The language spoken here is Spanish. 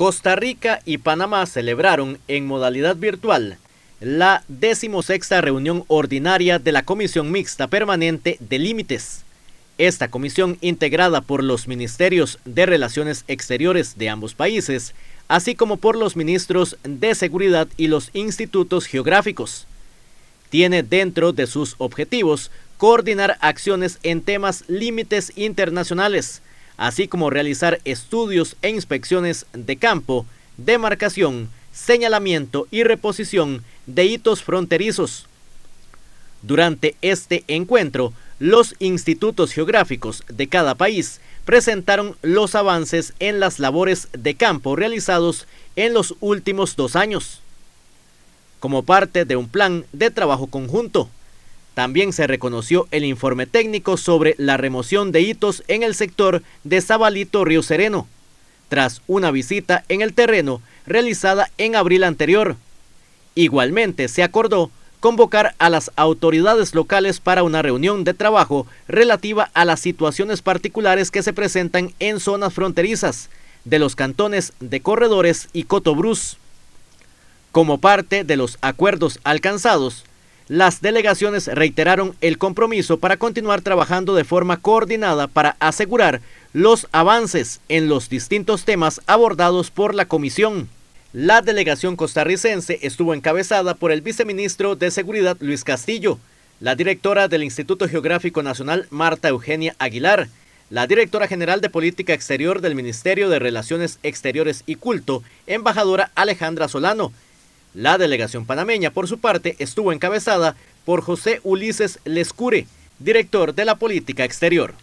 Costa Rica y Panamá celebraron en modalidad virtual la decimosexta reunión ordinaria de la Comisión Mixta Permanente de Límites. Esta comisión, integrada por los ministerios de Relaciones Exteriores de ambos países, así como por los ministros de Seguridad y los institutos geográficos, tiene dentro de sus objetivos coordinar acciones en temas límites internacionales, así como realizar estudios e inspecciones de campo, demarcación, señalamiento y reposición de hitos fronterizos. Durante este encuentro, los institutos geográficos de cada país presentaron los avances en las labores de campo realizados en los últimos dos años, como parte de un plan de trabajo conjunto. También se reconoció el informe técnico sobre la remoción de hitos en el sector de Sabalito Río Sereno, tras una visita en el terreno realizada en abril anterior. Igualmente se acordó convocar a las autoridades locales para una reunión de trabajo relativa a las situaciones particulares que se presentan en zonas fronterizas de los cantones de Corredores y Cotobruz. Como parte de los acuerdos alcanzados, las delegaciones reiteraron el compromiso para continuar trabajando de forma coordinada para asegurar los avances en los distintos temas abordados por la comisión. La delegación costarricense estuvo encabezada por el viceministro de Seguridad Luis Castillo, la directora del Instituto Geográfico Nacional Marta Eugenia Aguilar, la directora general de Política Exterior del Ministerio de Relaciones Exteriores y Culto, embajadora Alejandra Solano, la delegación panameña, por su parte, estuvo encabezada por José Ulises Lescure, director de la Política Exterior.